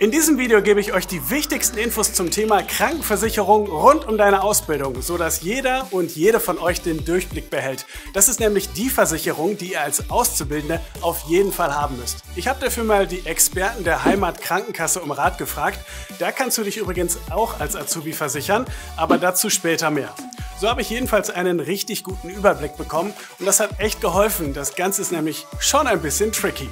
In diesem Video gebe ich euch die wichtigsten Infos zum Thema Krankenversicherung rund um deine Ausbildung, sodass jeder und jede von euch den Durchblick behält. Das ist nämlich die Versicherung, die ihr als Auszubildende auf jeden Fall haben müsst. Ich habe dafür mal die Experten der Heimatkrankenkasse um Rat gefragt. Da kannst du dich übrigens auch als Azubi versichern, aber dazu später mehr. So habe ich jedenfalls einen richtig guten Überblick bekommen und das hat echt geholfen. Das Ganze ist nämlich schon ein bisschen tricky.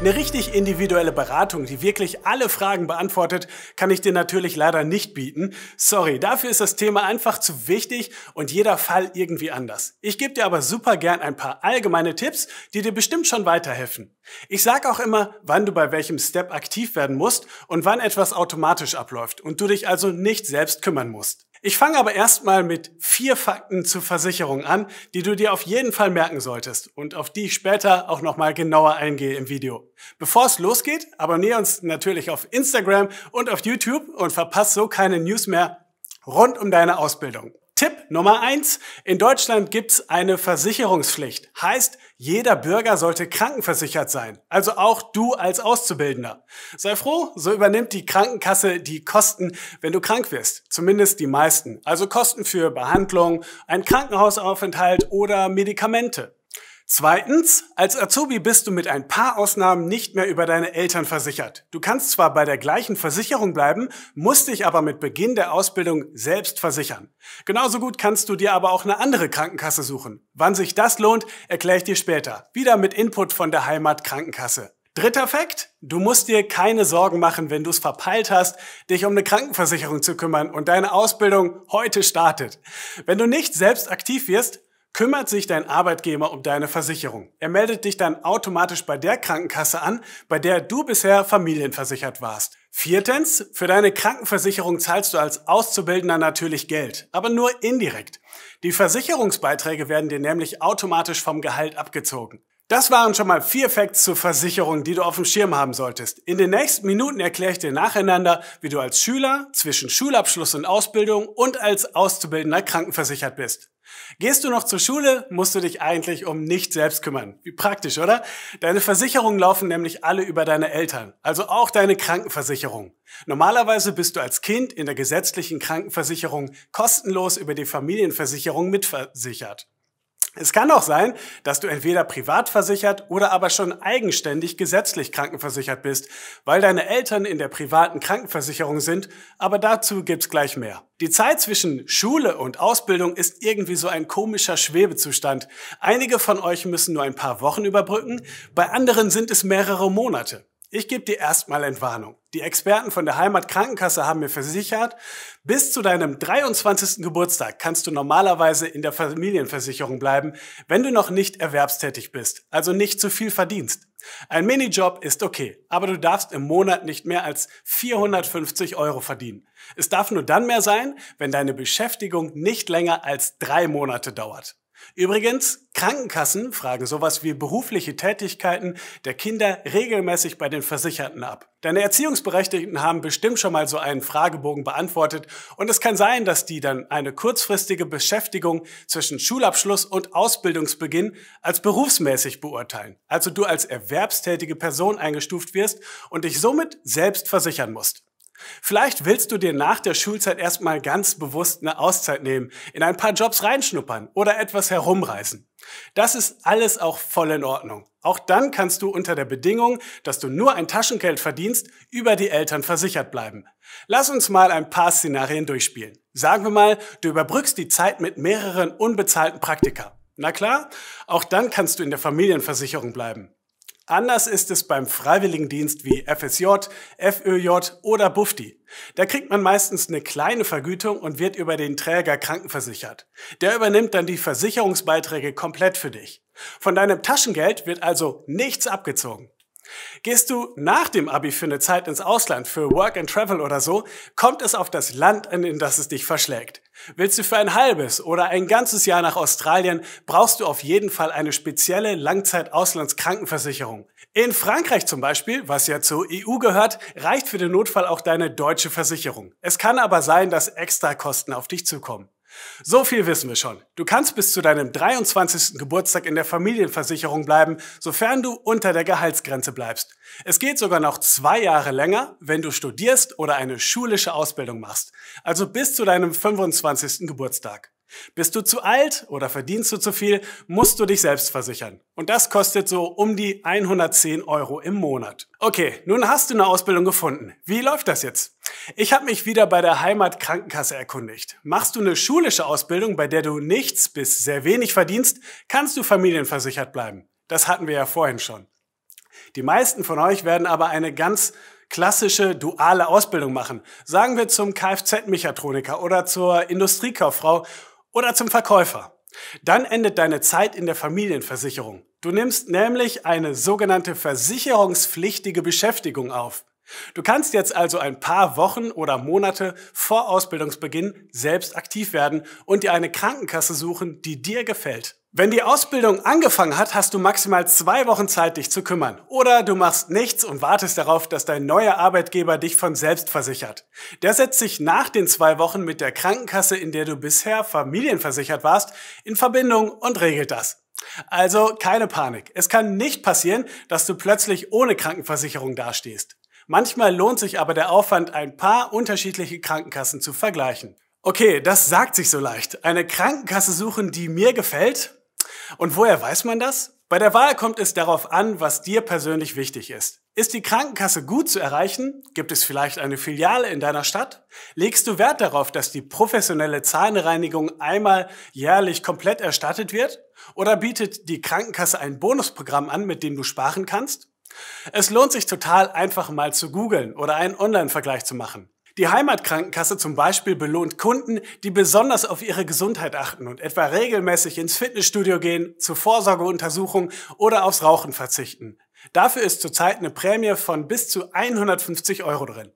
Eine richtig individuelle Beratung, die wirklich alle Fragen beantwortet, kann ich dir natürlich leider nicht bieten. Sorry, dafür ist das Thema einfach zu wichtig und jeder Fall irgendwie anders. Ich gebe dir aber super gern ein paar allgemeine Tipps, die dir bestimmt schon weiterhelfen. Ich sage auch immer, wann du bei welchem Step aktiv werden musst und wann etwas automatisch abläuft und du dich also nicht selbst kümmern musst. Ich fange aber erstmal mit vier Fakten zur Versicherung an, die du dir auf jeden Fall merken solltest und auf die ich später auch nochmal genauer eingehe im Video. Bevor es losgeht, abonniere uns natürlich auf Instagram und auf YouTube und verpasse so keine News mehr rund um deine Ausbildung. Tipp Nummer eins: In Deutschland gibt's eine Versicherungspflicht. Heißt, jeder Bürger sollte krankenversichert sein. Also auch du als Auszubildender. Sei froh, so übernimmt die Krankenkasse die Kosten, wenn du krank wirst. Zumindest die meisten. Also Kosten für Behandlung, einen Krankenhausaufenthalt oder Medikamente. Zweitens, als Azubi bist du mit ein paar Ausnahmen nicht mehr über deine Eltern versichert. Du kannst zwar bei der gleichen Versicherung bleiben, musst dich aber mit Beginn der Ausbildung selbst versichern. Genauso gut kannst du dir aber auch eine andere Krankenkasse suchen. Wann sich das lohnt, erkläre ich dir später. Wieder mit Input von der Heimatkrankenkasse. Dritter Fakt, du musst dir keine Sorgen machen, wenn du es verpeilt hast, dich um eine Krankenversicherung zu kümmern und deine Ausbildung heute startet. Wenn du nicht selbst aktiv wirst, kümmert sich dein Arbeitgeber um deine Versicherung. Er meldet dich dann automatisch bei der Krankenkasse an, bei der du bisher familienversichert warst. Viertens, für deine Krankenversicherung zahlst du als Auszubildender natürlich Geld, aber nur indirekt. Die Versicherungsbeiträge werden dir nämlich automatisch vom Gehalt abgezogen. Das waren schon mal vier Facts zur Versicherung, die du auf dem Schirm haben solltest. In den nächsten Minuten erkläre ich dir nacheinander, wie du als Schüler zwischen Schulabschluss und Ausbildung und als Auszubildender krankenversichert bist. Gehst du noch zur Schule, musst du dich eigentlich um nichts selbst kümmern. Wie praktisch, oder? Deine Versicherungen laufen nämlich alle über deine Eltern, also auch deine Krankenversicherung. Normalerweise bist du als Kind in der gesetzlichen Krankenversicherung kostenlos über die Familienversicherung mitversichert. Es kann auch sein, dass du entweder privat versichert oder aber schon eigenständig gesetzlich krankenversichert bist, weil deine Eltern in der privaten Krankenversicherung sind, aber dazu gibt's gleich mehr. Die Zeit zwischen Schule und Ausbildung ist irgendwie so ein komischer Schwebezustand. Einige von euch müssen nur ein paar Wochen überbrücken, bei anderen sind es mehrere Monate. Ich gebe dir erstmal Entwarnung. Die Experten von der Heimatkrankenkasse haben mir versichert, bis zu deinem 23. Geburtstag kannst du normalerweise in der Familienversicherung bleiben, wenn du noch nicht erwerbstätig bist, also nicht zu viel verdienst. Ein Minijob ist okay, aber du darfst im Monat nicht mehr als 450 Euro verdienen. Es darf nur dann mehr sein, wenn deine Beschäftigung nicht länger als drei Monate dauert. Übrigens, Krankenkassen fragen sowas wie berufliche Tätigkeiten der Kinder regelmäßig bei den Versicherten ab. Deine Erziehungsberechtigten haben bestimmt schon mal so einen Fragebogen beantwortet und es kann sein, dass die dann eine kurzfristige Beschäftigung zwischen Schulabschluss und Ausbildungsbeginn als berufsmäßig beurteilen. Also du als erwerbstätige Person eingestuft wirst und dich somit selbst versichern musst. Vielleicht willst du dir nach der Schulzeit erstmal ganz bewusst eine Auszeit nehmen, in ein paar Jobs reinschnuppern oder etwas herumreisen. Das ist alles auch voll in Ordnung. Auch dann kannst du unter der Bedingung, dass du nur ein Taschengeld verdienst, über die Eltern versichert bleiben. Lass uns mal ein paar Szenarien durchspielen. Sagen wir mal, du überbrückst die Zeit mit mehreren unbezahlten Praktika. Na klar, auch dann kannst du in der Familienversicherung bleiben. Anders ist es beim Freiwilligendienst wie FSJ, FÖJ oder BUFTI. Da kriegt man meistens eine kleine Vergütung und wird über den Träger krankenversichert. Der übernimmt dann die Versicherungsbeiträge komplett für dich. Von deinem Taschengeld wird also nichts abgezogen. Gehst du nach dem Abi für eine Zeit ins Ausland, für Work and Travel oder so, kommt es auf das Land in das es dich verschlägt. Willst du für ein halbes oder ein ganzes Jahr nach Australien, brauchst du auf jeden Fall eine spezielle Langzeit-Auslandskrankenversicherung. In Frankreich zum Beispiel, was ja zur EU gehört, reicht für den Notfall auch deine deutsche Versicherung. Es kann aber sein, dass extra Kosten auf dich zukommen. So viel wissen wir schon. Du kannst bis zu deinem 23. Geburtstag in der Familienversicherung bleiben, sofern du unter der Gehaltsgrenze bleibst. Es geht sogar noch zwei Jahre länger, wenn du studierst oder eine schulische Ausbildung machst. Also bis zu deinem 25. Geburtstag. Bist du zu alt oder verdienst du zu viel, musst du dich selbst versichern. Und das kostet so um die 110 Euro im Monat. Okay, nun hast du eine Ausbildung gefunden. Wie läuft das jetzt? Ich habe mich wieder bei der Heimatkrankenkasse erkundigt. Machst du eine schulische Ausbildung, bei der du nichts bis sehr wenig verdienst, kannst du familienversichert bleiben. Das hatten wir ja vorhin schon. Die meisten von euch werden aber eine ganz klassische duale Ausbildung machen. Sagen wir zum Kfz-Mechatroniker oder zur Industriekauffrau oder zum Verkäufer. Dann endet deine Zeit in der Familienversicherung. Du nimmst nämlich eine sogenannte versicherungspflichtige Beschäftigung auf. Du kannst jetzt also ein paar Wochen oder Monate vor Ausbildungsbeginn selbst aktiv werden und dir eine Krankenkasse suchen, die dir gefällt. Wenn die Ausbildung angefangen hat, hast du maximal zwei Wochen Zeit, dich zu kümmern. Oder du machst nichts und wartest darauf, dass dein neuer Arbeitgeber dich von selbst versichert. Der setzt sich nach den zwei Wochen mit der Krankenkasse, in der du bisher familienversichert warst, in Verbindung und regelt das. Also keine Panik. Es kann nicht passieren, dass du plötzlich ohne Krankenversicherung dastehst. Manchmal lohnt sich aber der Aufwand, ein paar unterschiedliche Krankenkassen zu vergleichen. Okay, das sagt sich so leicht. Eine Krankenkasse suchen, die mir gefällt, und woher weiß man das? Bei der Wahl kommt es darauf an, was dir persönlich wichtig ist. Ist die Krankenkasse gut zu erreichen? Gibt es vielleicht eine Filiale in deiner Stadt? Legst du Wert darauf, dass die professionelle Zahnreinigung einmal jährlich komplett erstattet wird? Oder bietet die Krankenkasse ein Bonusprogramm an, mit dem du sparen kannst? Es lohnt sich total, einfach mal zu googeln oder einen Online-Vergleich zu machen. Die Heimatkrankenkasse zum Beispiel belohnt Kunden, die besonders auf ihre Gesundheit achten und etwa regelmäßig ins Fitnessstudio gehen, zur Vorsorgeuntersuchung oder aufs Rauchen verzichten. Dafür ist zurzeit eine Prämie von bis zu 150 Euro drin.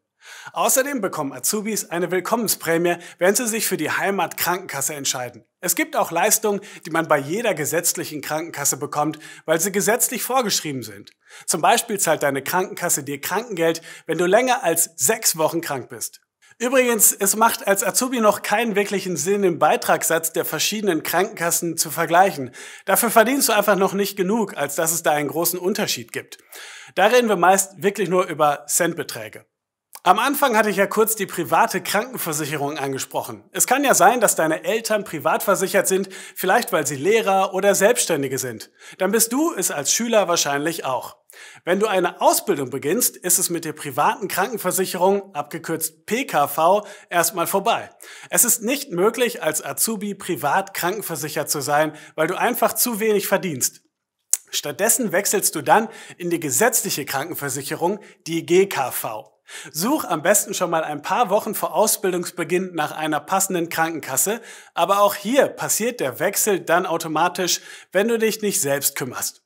Außerdem bekommen Azubis eine Willkommensprämie, wenn sie sich für die Heimatkrankenkasse entscheiden. Es gibt auch Leistungen, die man bei jeder gesetzlichen Krankenkasse bekommt, weil sie gesetzlich vorgeschrieben sind. Zum Beispiel zahlt deine Krankenkasse dir Krankengeld, wenn du länger als sechs Wochen krank bist. Übrigens, es macht als Azubi noch keinen wirklichen Sinn, den Beitragssatz der verschiedenen Krankenkassen zu vergleichen. Dafür verdienst du einfach noch nicht genug, als dass es da einen großen Unterschied gibt. Da reden wir meist wirklich nur über Centbeträge. Am Anfang hatte ich ja kurz die private Krankenversicherung angesprochen. Es kann ja sein, dass deine Eltern privat versichert sind, vielleicht weil sie Lehrer oder Selbstständige sind. Dann bist du es als Schüler wahrscheinlich auch. Wenn du eine Ausbildung beginnst, ist es mit der privaten Krankenversicherung, abgekürzt PKV, erstmal vorbei. Es ist nicht möglich, als Azubi privat krankenversichert zu sein, weil du einfach zu wenig verdienst. Stattdessen wechselst du dann in die gesetzliche Krankenversicherung, die GKV. Such am besten schon mal ein paar Wochen vor Ausbildungsbeginn nach einer passenden Krankenkasse, aber auch hier passiert der Wechsel dann automatisch, wenn du dich nicht selbst kümmerst.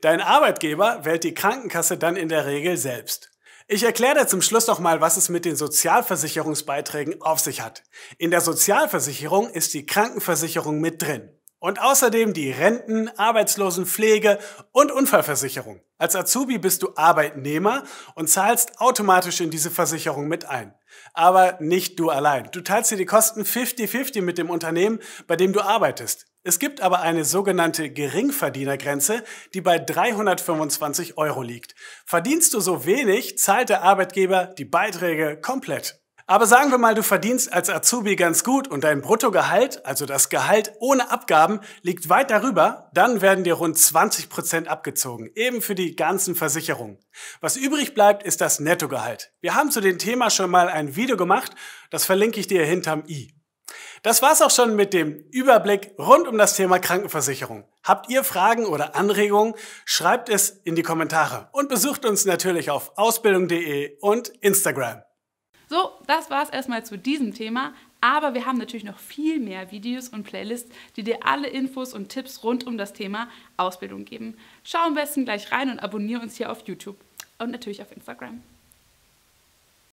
Dein Arbeitgeber wählt die Krankenkasse dann in der Regel selbst. Ich erkläre dir zum Schluss noch mal, was es mit den Sozialversicherungsbeiträgen auf sich hat. In der Sozialversicherung ist die Krankenversicherung mit drin. Und außerdem die Renten, Arbeitslosenpflege und Unfallversicherung. Als Azubi bist du Arbeitnehmer und zahlst automatisch in diese Versicherung mit ein. Aber nicht du allein. Du teilst dir die Kosten 50-50 mit dem Unternehmen, bei dem du arbeitest. Es gibt aber eine sogenannte Geringverdienergrenze, die bei 325 Euro liegt. Verdienst du so wenig, zahlt der Arbeitgeber die Beiträge komplett. Aber sagen wir mal, du verdienst als Azubi ganz gut und dein Bruttogehalt, also das Gehalt ohne Abgaben, liegt weit darüber, dann werden dir rund 20% Prozent abgezogen, eben für die ganzen Versicherungen. Was übrig bleibt, ist das Nettogehalt. Wir haben zu dem Thema schon mal ein Video gemacht, das verlinke ich dir hinterm i. Das war's auch schon mit dem Überblick rund um das Thema Krankenversicherung. Habt ihr Fragen oder Anregungen? Schreibt es in die Kommentare und besucht uns natürlich auf ausbildung.de und Instagram. So, das war es erstmal zu diesem Thema. Aber wir haben natürlich noch viel mehr Videos und Playlists, die dir alle Infos und Tipps rund um das Thema Ausbildung geben. Schau am besten gleich rein und abonniere uns hier auf YouTube und natürlich auf Instagram.